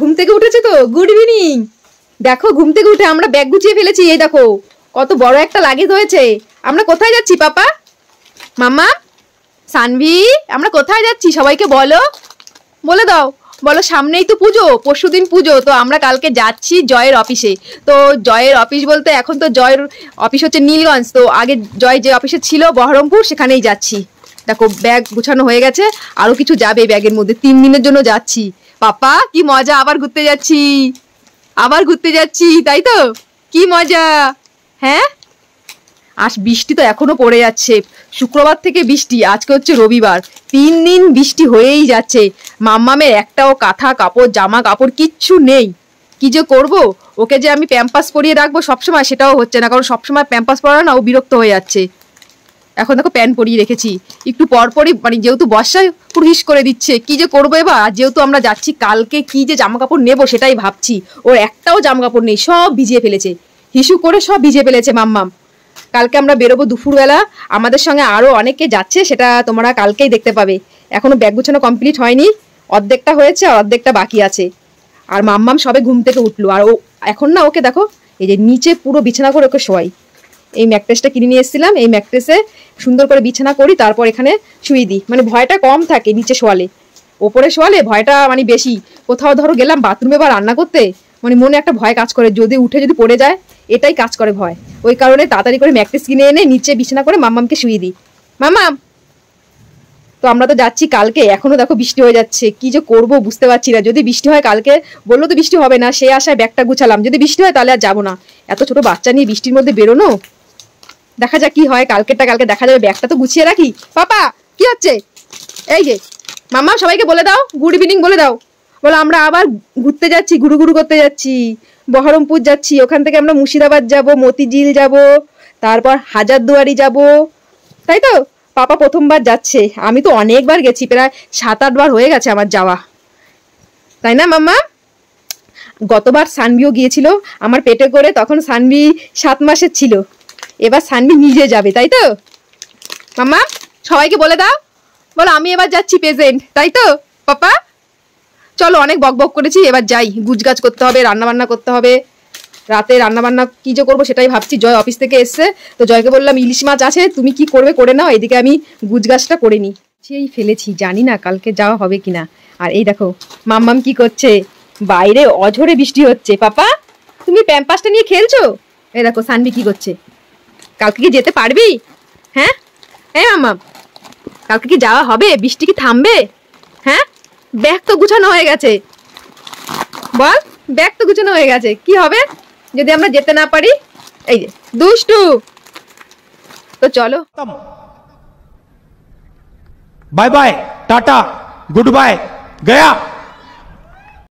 ঘুম থেকে উঠেছে তো গুড ইভিনিং দেখো ঘুম থেকে উঠে আমরা ব্যাগ গুছিয়ে ফেলেছি এই দেখো কত বড় একটা লাগেজ হয়েছে আমরা কোথায় যাচ্ছি পাপা মামা সানভি আমরা কোথায় যাচ্ছি সবাইকে বলো বলে দাও বলো সামনেই তো পুজো পরশু দিন পুজো তো আমরা কালকে যাচ্ছি জয়ের অফিসে তো জয়ের অফিস বলতে এখন তো জয়ের অফিস হচ্ছে নীলগঞ্জ তো আগে জয় যে অফিসে ছিল বহরমপুর সেখানেই যাচ্ছি দেখো ব্যাগ গুছানো হয়ে গেছে আরও কিছু যাবে ব্যাগের মধ্যে তিন দিনের জন্য যাচ্ছি পাপা কি মজা আবার ঘুরতে যাচ্ছি আবার ঘুরতে যাচ্ছি তাই তো কি মজা হ্যাঁ আস বৃষ্টি তো এখনো পড়ে যাচ্ছে শুক্রবার থেকে বৃষ্টি আজকে হচ্ছে রবিবার তিন দিন বৃষ্টি হয়েই যাচ্ছে মাম্মামের একটাও কাঁথা কাপড় জামা কাপড় কিচ্ছু নেই কি যে করব ওকে যে আমি প্যাম্পাস পরিয়ে রাখবো সবসময় সেটাও হচ্ছে না কারণ সবসময় প্যাম্পাস পরা না ও বিরক্ত হয়ে যাচ্ছে এখন দেখো প্যান পরিয়ে রেখেছি একটু পরপরই মানে যেহেতু বর্ষায় পুরহিস করে দিচ্ছে কি যে করবো এবার আর যেহেতু আমরা যাচ্ছি কালকে কি যে জামা কাপড় নেবো সেটাই ভাবছি ওর একটাও জামা কাপড় নেই সব ভিজিয়ে ফেলেছে হিসু করে সব ভিজিয়ে ফেলেছে মাম্মাম কালকে আমরা বেরোবো দুপুরবেলা আমাদের সঙ্গে আরও অনেকে যাচ্ছে সেটা তোমরা কালকেই দেখতে পাবে এখনও ব্যাগ গুছানো কমপ্লিট হয়নি অর্ধেকটা হয়েছে আর অর্ধেকটা বাকি আছে আর মাম্মাম সবে ঘুম থেকে উঠলো আর ও এখন না ওকে দেখো এই যে নিচে পুরো বিছানা করে ওকে শোয়াই এই ম্যাকট্রেসটা কিনে নিয়ে এসেছিলাম এই ম্যাকট্রেসে সুন্দর করে বিছানা করি তারপর এখানে শুয়ে দিই মানে ভয়টা কম থাকে নিচে শোয়ালে ওপরে শোয়ালে ভয়টা মানে বেশি কোথাও ধরো গেলাম বাথরুমে বা রান্না করতে মানে মনে একটা ভয় কাজ করে যদি উঠে যদি পড়ে যায় এটাই কাজ করে ভয় ওই কারণে তাড়াতাড়ি করে ম্যাকট্রেস কিনে এনে নিচে বিছানা করে মাম্মামকে শুয়ে দিই মামাম তো আমরা তো যাচ্ছি কালকে এখনো দেখো বৃষ্টি হয়ে যাচ্ছে কি যে করব বুঝতে পারছি না যদি বৃষ্টি হয় কালকে বললো তো বৃষ্টি হবে না সে আশায় ব্যাগটা গুছালাম যদি বৃষ্টি হয় তাহলে আর যাবো না এত ছোট বাচ্চা নিয়ে বৃষ্টির মধ্যে বেরোনো দেখা যাক কি হয় কালকেরটা কালকে দেখা যাবে ব্যাগটা তো গুছিয়ে রাখি পাপা কি হচ্ছে এই যে মামা সবাইকে বলে দাও গুড ইভিনিং বলে দাও বলো আমরা আবার ঘুরতে যাচ্ছি ঘুরু ঘুরু করতে যাচ্ছি বহরমপুর যাচ্ছি ওখান থেকে আমরা মুর্শিদাবাদ যাব মতিঝিল যাব তারপর হাজারদুয়ারি যাব তাই তো পাপা প্রথমবার যাচ্ছে আমি তো অনেকবার গেছি প্রায় সাত আটবার হয়ে গেছে আমার যাওয়া তাই না মাম্মা গতবার সানবিও গিয়েছিল আমার পেটে করে তখন সানবি সাত মাসের ছিল এবার সানবি নিজে যাবে তাই তো মাম্মা সবাইকে বলে দাও বলো আমি এবার যাচ্ছি প্রেজেন্ট তাই তো পাপা চলো অনেক বক বক করেছি এবার যাই গুজগাছ করতে হবে রান্নাবান্না করতে হবে রাতে রান্নাবান্না কী যে করবো সেটাই ভাবছি জয় অফিস থেকে এসছে তো জয়কে বললাম ইলিশ মাছ আছে তুমি কি করবে করে নাও এদিকে আমি গুজগাছটা করে নিই সেই ফেলেছি জানি না কালকে যাওয়া হবে কিনা আর এই দেখো মাম্মাম কি করছে বাইরে অঝরে বৃষ্টি হচ্ছে পাপা তুমি প্যাম্পাসটা নিয়ে খেলছো এই দেখো সানবি কি করছে কালকে কি যেতে পারবি হ্যাঁ এ মামা কালকে কি যাওয়া হবে বৃষ্টি কি থামবে হ্যাঁ ব্যাগ তো গুছানো হয়ে গেছে বল ব্যাগ তো গুছানো হয়ে গেছে কি হবে যদি আমরা যেতে না পারি এই যে দুষ্টু তো চলো বাই বাই টাটা গুড বাই গয়া